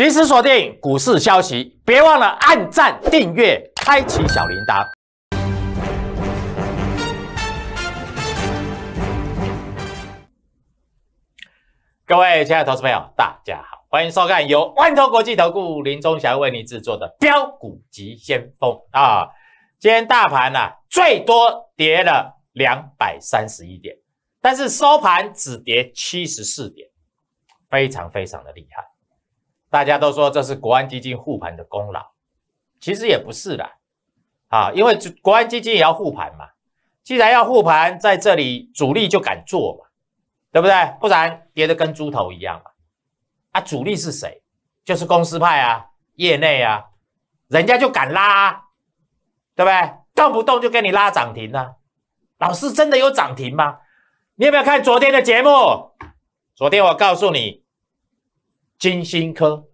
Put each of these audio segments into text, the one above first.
及时锁定股市消息，别忘了按赞、订阅、开启小铃铛。各位亲爱的投资朋友，大家好，欢迎收看由万通国际投顾林忠祥为你制作的《标股急先锋》啊！今天大盘呢最多跌了两百三十一点，但是收盘只跌七十四点，非常非常的厉害。大家都说这是国安基金护盘的功劳，其实也不是的，啊，因为国安基金也要护盘嘛。既然要护盘，在这里主力就敢做嘛，对不对？不然跌得跟猪头一样嘛。啊，主力是谁？就是公司派啊，业内啊，人家就敢拉，对不对？动不动就给你拉涨停呢。老师真的有涨停吗？你有没有看昨天的节目？昨天我告诉你。金星科，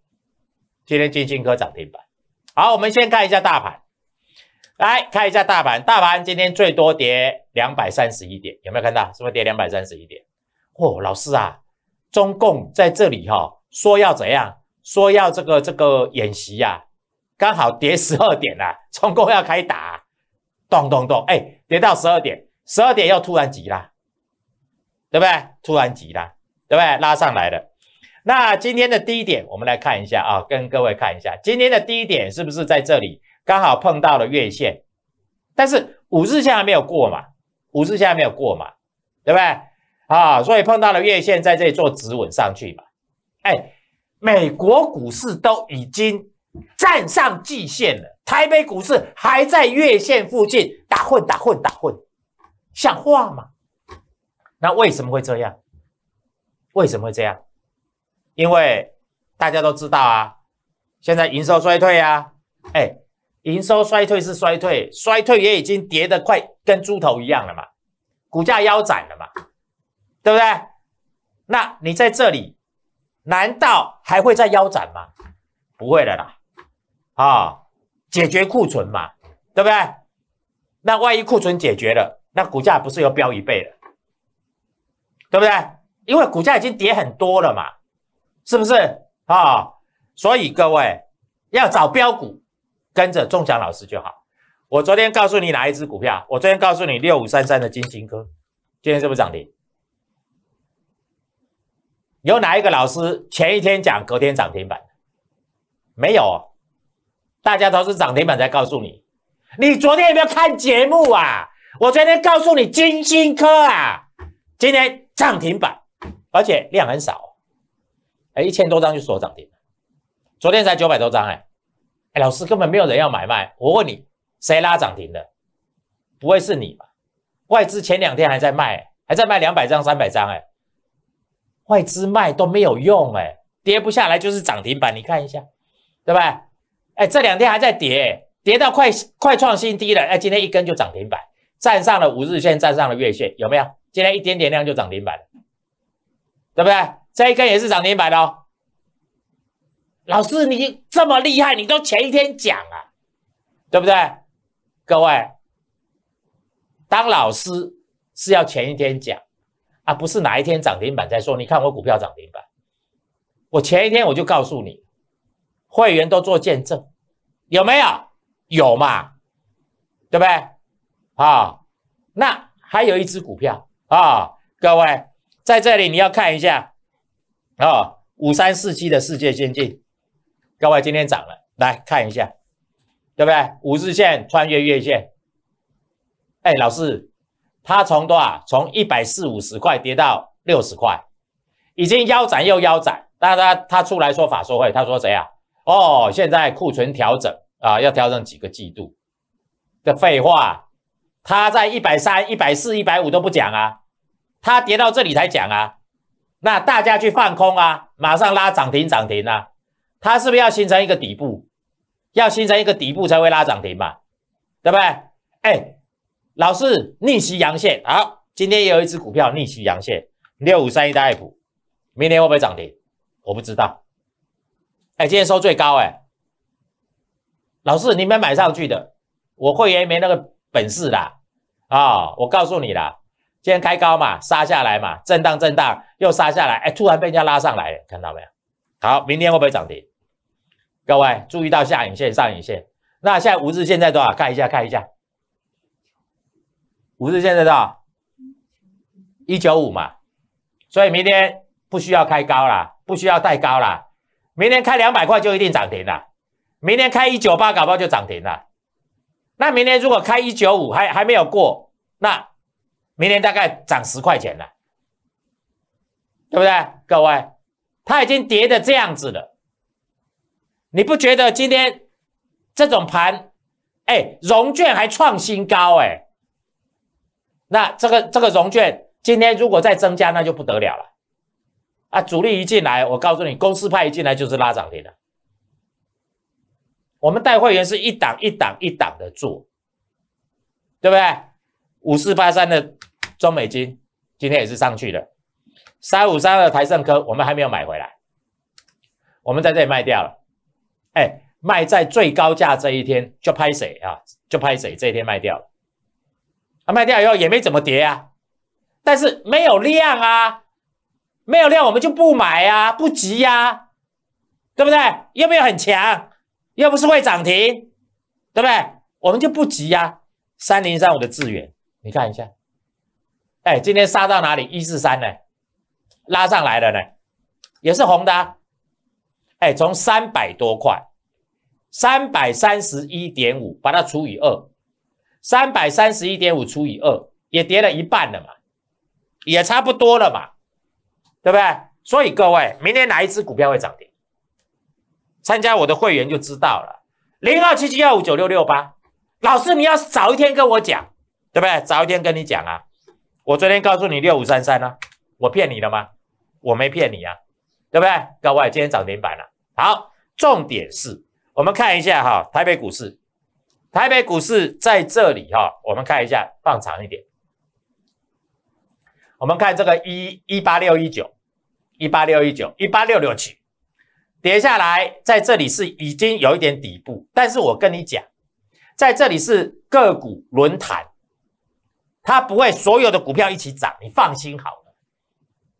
今天金星科涨停板。好，我们先看一下大盘，来看一下大盘。大盘今天最多跌两百三十一点，有没有看到？是不是跌两百三十一点？哦，老师啊，中共在这里哈，说要怎样？说要这个这个演习呀，刚好跌十二点呐。中共要开打，咚咚咚，哎，跌到十二点，十二点又突然急了，对不对？突然急了，对不对？拉上来了。那今天的低点，我们来看一下啊，跟各位看一下今天的低点是不是在这里？刚好碰到了月线，但是五日线还没有过嘛？五日线还没有过嘛？对不对？啊，所以碰到了月线，在这里做止稳上去嘛？哎，美国股市都已经站上季线了，台北股市还在月线附近打混打混打混，像话吗？那为什么会这样？为什么会这样？因为大家都知道啊，现在营收衰退啊，哎，营收衰退是衰退，衰退也已经跌得快跟猪头一样了嘛，股价腰斩了嘛，对不对？那你在这里难道还会再腰斩吗？不会的啦，啊，解决库存嘛，对不对？那万一库存解决了，那股价不是又飙一倍了？对不对？因为股价已经跌很多了嘛。是不是啊？所以各位要找标股，跟着中奖老师就好。我昨天告诉你哪一只股票？我昨天告诉你六五三三的金星科，今天是不是涨停？有哪一个老师前一天讲隔天涨停板？没有，大家都是涨停板才告诉你。你昨天有没有看节目啊？我昨天告诉你金星科啊，今天涨停板，而且量很少。哎，一千多张就锁涨停昨天才九百多张哎，哎，老师根本没有人要买卖，我问你谁拉涨停的？不会是你吧？外资前两天还在卖，还在卖两百张、三百张哎，外资卖都没有用哎，跌不下来就是涨停板，你看一下，对吧？哎，这两天还在跌，跌到快快创新低了哎，今天一根就涨停板，站上了五日线，站上了月线有没有？今天一点点量就涨停板，对不对？这一根也是涨停板的哦，老师，你这么厉害，你都前一天讲啊，对不对？各位，当老师是要前一天讲啊，不是哪一天涨停板再说。你看我股票涨停板，我前一天我就告诉你，会员都做见证，有没有？有嘛，对不对？啊，那还有一只股票啊，各位在这里你要看一下。哦，五三四七的世界先进，各位今天涨了，来看一下，对不对？五日线穿越月线，哎，老师，它从多少？从一百四五十块跌到六十块，已经腰斩又腰斩。大家，他他出来说法说会，他说谁呀？哦，现在库存调整啊，要调整几个季度？的废话，他在一百三、一百四、一百五都不讲啊，他跌到这里才讲啊。那大家去放空啊，马上拉涨停涨停啊，它是不是要形成一个底部？要形成一个底部才会拉涨停嘛，对不对？哎，老师逆袭阳线，好，今天也有一只股票逆袭阳线，六五三一的爱普，明天会不会涨停？我不知道。哎，今天收最高，哎，老师你们买上去的，我会员没那个本事啦，啊，我告诉你啦，先开高嘛，杀下来嘛，震荡震荡，又杀下来，哎，突然被人家拉上来，看到没有？好，明天会不会涨停？各位注意到下影线、上影线？那现在五日线在多少？看一下，看一下，五日线在多少？一九五嘛，所以明天不需要开高了，不需要太高了，明天开两百块就一定涨停了，明天开一九八搞不好就涨停了，那明天如果开一九五还还没有过，那。明天大概涨十块钱了，对不对？各位，它已经跌的这样子了，你不觉得今天这种盘，哎，融券还创新高哎？那这个这个融券今天如果再增加，那就不得了了啊！主力一进来，我告诉你，公司派一进来就是拉涨停的。我们带会员是一档一档一档的做，对不对？五四八三的。中美金今天也是上去的，三五三二台盛科我们还没有买回来，我们在这里卖掉了，哎，卖在最高价这一天就拍谁啊，就拍谁这一天卖掉了，啊，卖掉以后也没怎么跌啊，但是没有量啊，没有量我们就不买啊，不急呀，对不对？又没有很强，又不是会涨停，对不对？我们就不急呀。三零三五的资源，你看一下。哎，今天杀到哪里？一四三呢？拉上来了呢，也是红的。哎，从三百多块，三百三十一点五，把它除以二，三百三十一点五除以二，也跌了一半了嘛，也差不多了嘛，对不对？所以各位，明天哪一只股票会涨停？参加我的会员就知道了，零二七七幺五九六六八。老师，你要早一天跟我讲，对不对？早一天跟你讲啊。我昨天告诉你六五三三呢，我骗你了吗？我没骗你啊，对不对？各位，今天涨停板了。好，重点是，我们看一下哈，台北股市，台北股市在这里哈，我们看一下，放长一点。我们看这个一一八六一九，一八六一九，一八六六七，跌下来在这里是已经有一点底部，但是我跟你讲，在这里是个股轮谈。它不会所有的股票一起涨，你放心好了。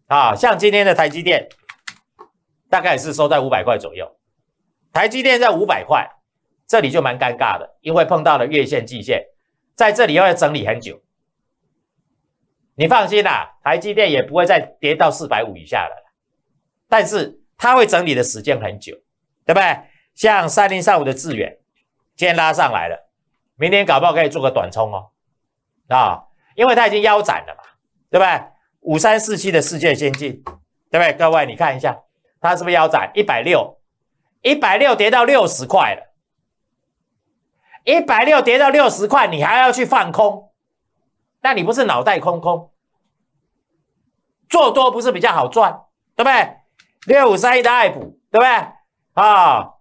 啊，像今天的台积电，大概是收在五百块左右。台积电在五百块，这里就蛮尴尬的，因为碰到了月线、季线，在这里又要整理很久。你放心啦，台积电也不会再跌到四百五以下了。但是它会整理的时间很久，对不对？像三零三五的致远，今天拉上来了，明天搞不好可以做个短冲哦，啊。因为它已经腰斩了嘛，对不对？五三四七的世界先进，对不对？各位你看一下，它是不是腰斩？一百六，一百六跌到六十块了，一百六跌到六十块，你还要去放空？那你不是脑袋空空？做多不是比较好赚，对不对？六五三一的爱普，对不对？啊，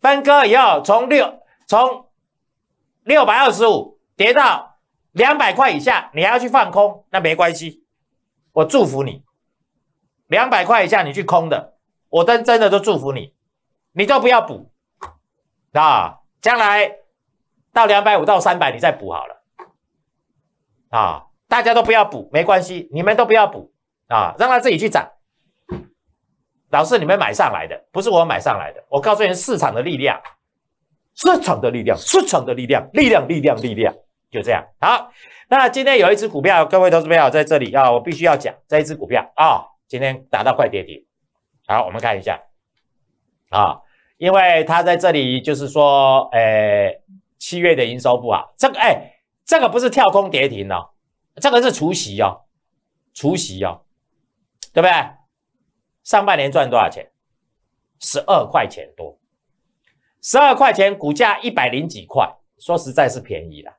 分割以后从六从六百二十五跌到。两百块以下，你还要去放空，那没关系，我祝福你。两百块以下你去空的，我真真的都祝福你，你都不要补啊！将来到两百五到三百，你再补好了啊！大家都不要补，没关系，你们都不要补啊，让它自己去涨。老是你们买上来的，不是我买上来的。我告诉你市场的力量，市场的力量，市场的力量，力量，力量，力量。就这样好，那今天有一只股票，各位投资朋友在这里啊，我必须要讲这一只股票啊，今天达到快跌停。好，我们看一下啊，因为它在这里就是说，诶，七月的营收不好，这个哎，这个不是跳空跌停哦，这个是除息哦，除息哦，对不对？上半年赚多少钱？十二块钱多，十二块钱股价一百零几块，说实在是便宜了。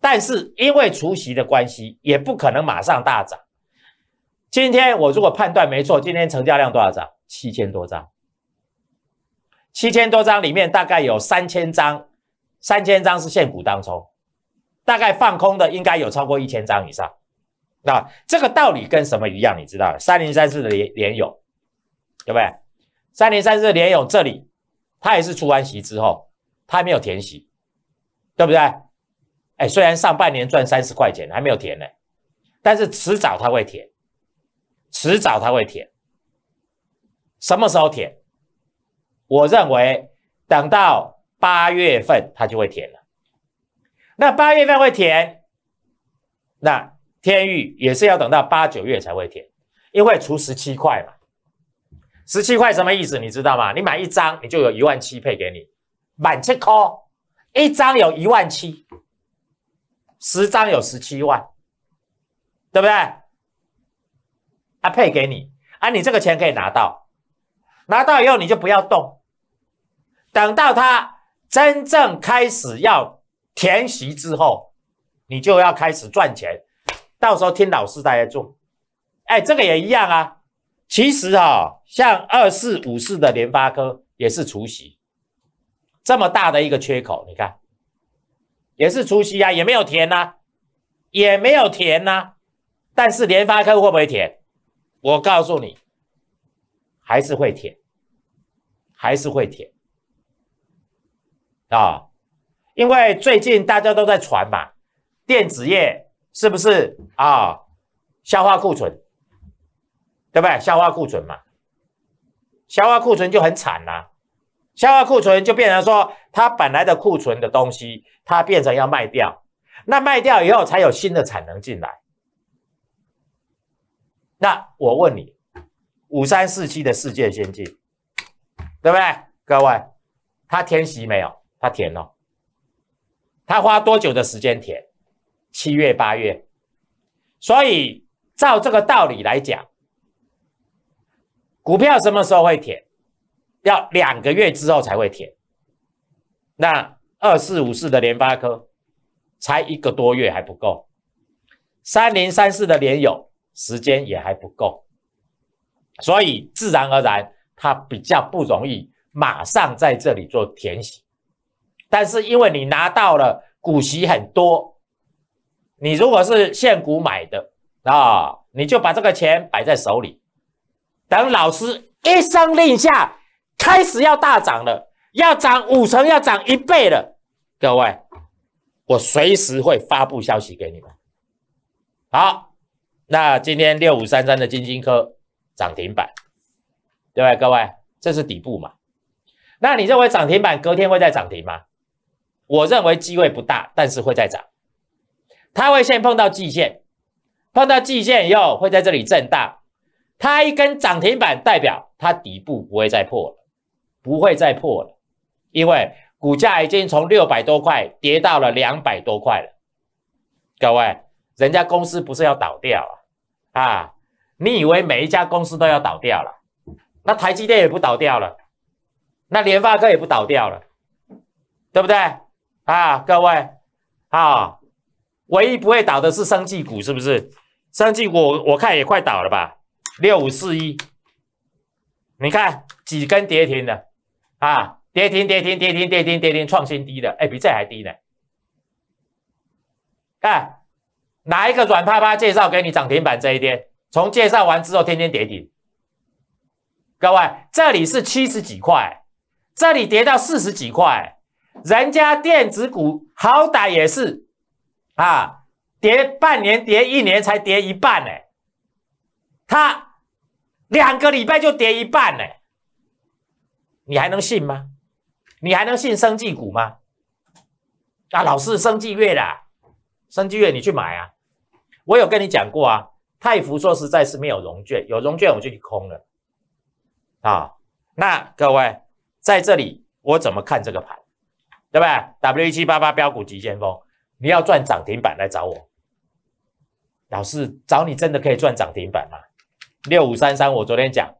但是因为除夕的关系，也不可能马上大涨。今天我如果判断没错，今天成交量多少张？七千多张。七千多张里面大概有三千张，三千张是现股当中，大概放空的应该有超过一千张以上。那这个道理跟什么一样？你知道？三零三四的连有，对不对？三零三四的连有这里，它也是除完席之后，它没有填席，对不对？哎，虽然上半年赚三十块钱还没有填呢，但是迟早他会填，迟早他会填。什么时候填？我认为等到八月份他就会填了。那八月份会填，那天域也是要等到八九月才会填，因为除十七块嘛。十七块什么意思？你知道吗？你买一张你就有一万七配给你，满七颗一张有一万七。十张有十七万，对不对？啊，配给你啊，你这个钱可以拿到，拿到以后你就不要动，等到他真正开始要填席之后，你就要开始赚钱，到时候听老师大家做。哎，这个也一样啊。其实啊，像二四五四的联发科也是除夕这么大的一个缺口，你看。也是除夕呀，也没有填呐，也没有填呐，但是联发科会不会填？我告诉你，还是会填，还是会填。啊，因为最近大家都在传嘛，电子业是不是啊？消化库存，对不对？消化库存嘛，消化库存就很惨了。消化库存就变成说，它本来的库存的东西，它变成要卖掉，那卖掉以后才有新的产能进来。那我问你，五三四七的世界先进，对不对？各位，它填息没有？它填了。它花多久的时间填？七月八月。所以照这个道理来讲，股票什么时候会填？要两个月之后才会填，那二四五四的联发科才一个多月还不够，三零三四的联友时间也还不够，所以自然而然它比较不容易马上在这里做填写。但是因为你拿到了股息很多，你如果是现股买的啊，你就把这个钱摆在手里，等老师一声令下。开始要大涨了，要涨五成，要涨一倍了。各位，我随时会发布消息给你们。好，那今天六五三三的金晶科涨停板，对不对？各位，这是底部嘛？那你认为涨停板隔天会再涨停吗？我认为机会不大，但是会再涨。它会先碰到季线，碰到季线以后会在这里震荡。它一根涨停板代表它底部不会再破了。不会再破了，因为股价已经从六百多块跌到了两百多块了。各位，人家公司不是要倒掉啊？啊，你以为每一家公司都要倒掉了？那台积电也不倒掉了，那联发科也不倒掉了，对不对？啊，各位啊，唯一不会倒的是生技股，是不是？生技股我看也快倒了吧？六五四一，你看几根跌停的？啊，跌停跌停跌停跌停跌停，创新低的，哎，比这还低呢。看哪一个软趴趴介绍给你涨停板这一天，从介绍完之后天天跌停。各位，这里是七十几块，这里跌到四十几块，人家电子股好歹也是啊，跌半年跌一年才跌一半呢，它两个礼拜就跌一半呢。你还能信吗？你还能信生技股吗？啊，老师，生技月啦，生技月你去买啊！我有跟你讲过啊，泰福说实在是没有融券，有融券我就去空了。啊，那各位在这里，我怎么看这个盘？对不对？W 一七八八标股急先锋，你要赚涨停板来找我。老师，找你真的可以赚涨停板吗？六五三三，我昨天讲。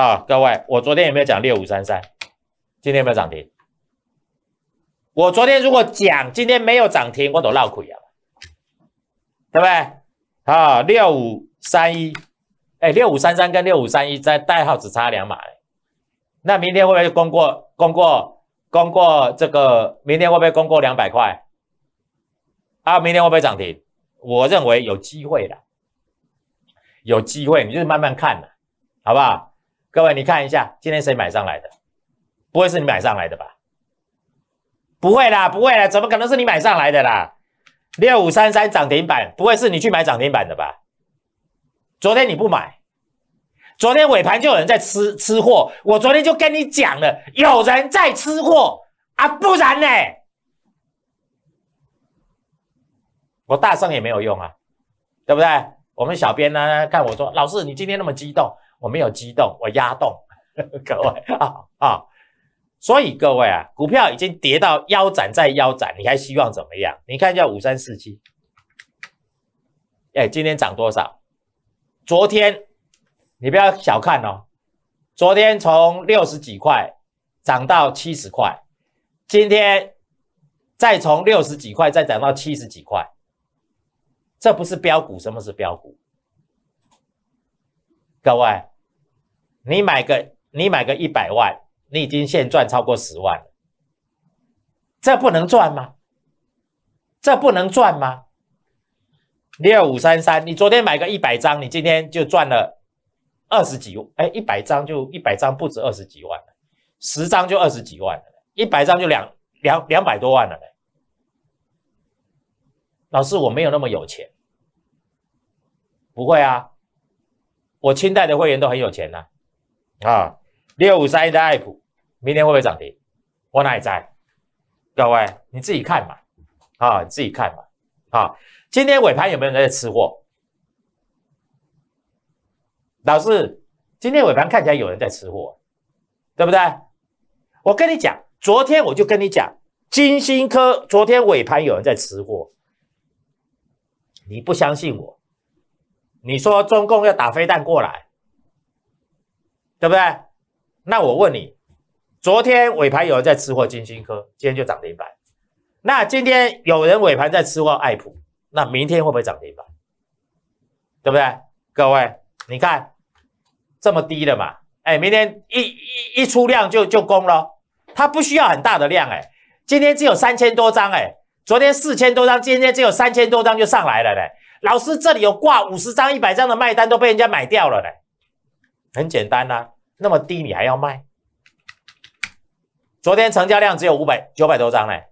啊，各位，我昨天有没有讲六五三三？今天有没有涨停？我昨天如果讲，今天没有涨停，我都闹苦呀，对不对？啊，六五三一，哎，六五三三跟六五三一在代号只差两码，那明天会不会攻过？攻过？攻过？这个明天会不会攻过两百块？啊，明天会不会涨停？我认为有机会的，有机会，你就是慢慢看好不好？各位，你看一下，今天谁买上来的？不会是你买上来的吧？不会啦，不会啦，怎么可能是你买上来的啦？六五三三涨停板，不会是你去买涨停板的吧？昨天你不买，昨天尾盘就有人在吃吃货，我昨天就跟你讲了，有人在吃货啊，不然呢，我大声也没有用啊，对不对？我们小编呢，看我说，老师，你今天那么激动。我没有激动，我压动 各位啊啊！所以各位啊，股票已经跌到腰斩再腰斩，你还希望怎么样？你看一下五三四七，哎，今天涨多少？昨天你不要小看哦，昨天从六十几块涨到七十块，今天再从六十几块再涨到七十几块，这不是标股，什么是标股？各位。你买个你买个一百万，你已经现赚超过十万了，这不能赚吗？这不能赚吗？六五三三，你昨天买个一百张，你今天就赚了二十几，哎，一百张就一百张不止二十几万十张就二十几万了，一百张就两两两百多万了老师我没有那么有钱，不会啊，我清代的会员都很有钱呢。啊，六五三一的爱普，明天会不会涨停？我哪里在？各位，你自己看嘛。啊，你自己看嘛。啊，今天尾盘有没有人在吃货？老师，今天尾盘看起来有人在吃货，对不对？我跟你讲，昨天我就跟你讲，金星科昨天尾盘有人在吃货。你不相信我？你说中共要打飞弹过来？对不对？那我问你，昨天尾盘有人在吃货金星科，今天就涨停板。那今天有人尾盘在吃货爱普，那明天会不会涨停板？对不对？各位，你看这么低的嘛，哎，明天一一一出量就就攻了，它不需要很大的量，哎，今天只有三千多张，哎，昨天四千多张，今天只有三千多张就上来了嘞。老师，这里有挂五十张、一百张的卖单都被人家买掉了嘞。很简单啦，那么低你还要卖？昨天成交量只有五百九百多张嘞，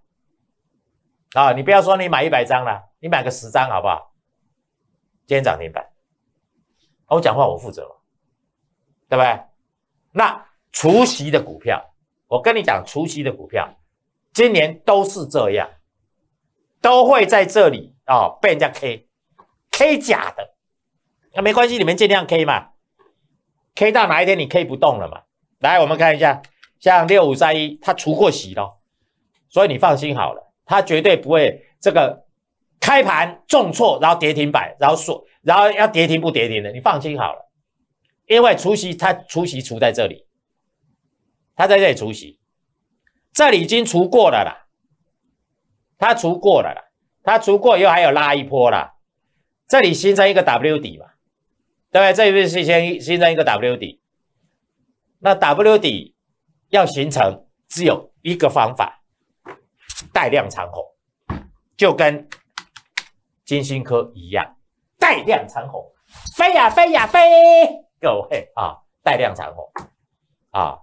啊，你不要说你买一百张了，你买个十张好不好？今天涨停板，我讲话我负责，对不对？那除夕的股票，我跟你讲，除夕的股票今年都是这样，都会在这里啊被人家 K K 假的，那没关系，你们尽量 K 嘛。K 到哪一天你 K 不动了嘛？来，我们看一下，像六五三一，它除过息了，所以你放心好了，它绝对不会这个开盘重挫，然后跌停板，然后说，然后要跌停不跌停的，你放心好了，因为除息它除息除在这里，它在这里除息，这里已经除过了啦，它除过了啦，它除过又还有拉一波啦，这里形成一个 W 底嘛。对对？这一边是先形成一个 W 底，那 W 底要形成只有一个方法，带量长虹，就跟金星科一样，带量长虹，飞呀飞呀飞！各位啊，带量长虹啊，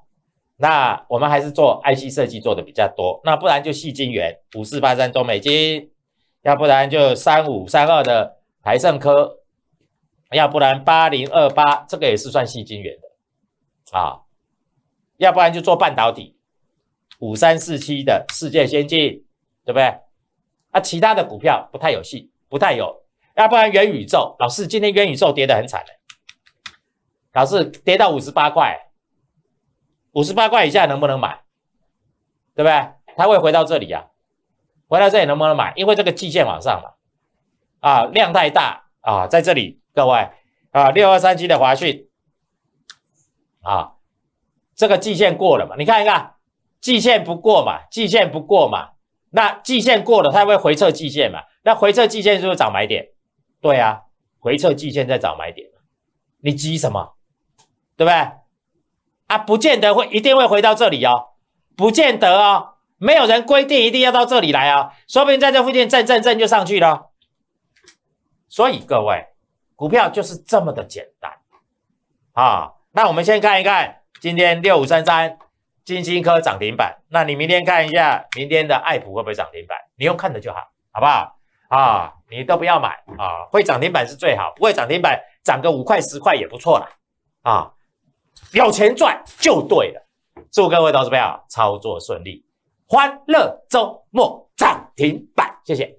那我们还是做 IC 设计做的比较多，那不然就细晶圆，五四八三中美金，要不然就三五三二的台盛科。要不然八零二八这个也是算细晶圆的啊，要不然就做半导体五三四七的世界先进，对不对？啊，其他的股票不太有戏，不太有。要不然元宇宙，老师今天元宇宙跌得很惨老师跌到五十八块，五十八块以下能不能买？对不对？它会回到这里呀，回到这里能不能买？因为这个季线往上嘛，啊，量太大啊，在这里。各位啊，六二三七的华讯啊，这个季线过了嘛？你看一看，季线不过嘛，季线不过嘛，那季线过了，它会回测季线嘛？那回测季线不是找买点，对啊，回测季线再找买点，你急什么？对不对？啊，不见得会一定会回到这里哦，不见得哦，没有人规定一定要到这里来啊，说不定在这附近震震震就上去了，所以各位。股票就是这么的简单啊！那我们先看一看今天六五三三金星科涨停板。那你明天看一下明天的爱普会不会涨停板？你用看的就好，好不好？啊，你都不要买啊！会涨停板是最好，不会涨停板涨个五块十块也不错啦！啊，有钱赚就对了。祝各位投资友操作顺利，欢乐周末涨停板，谢谢。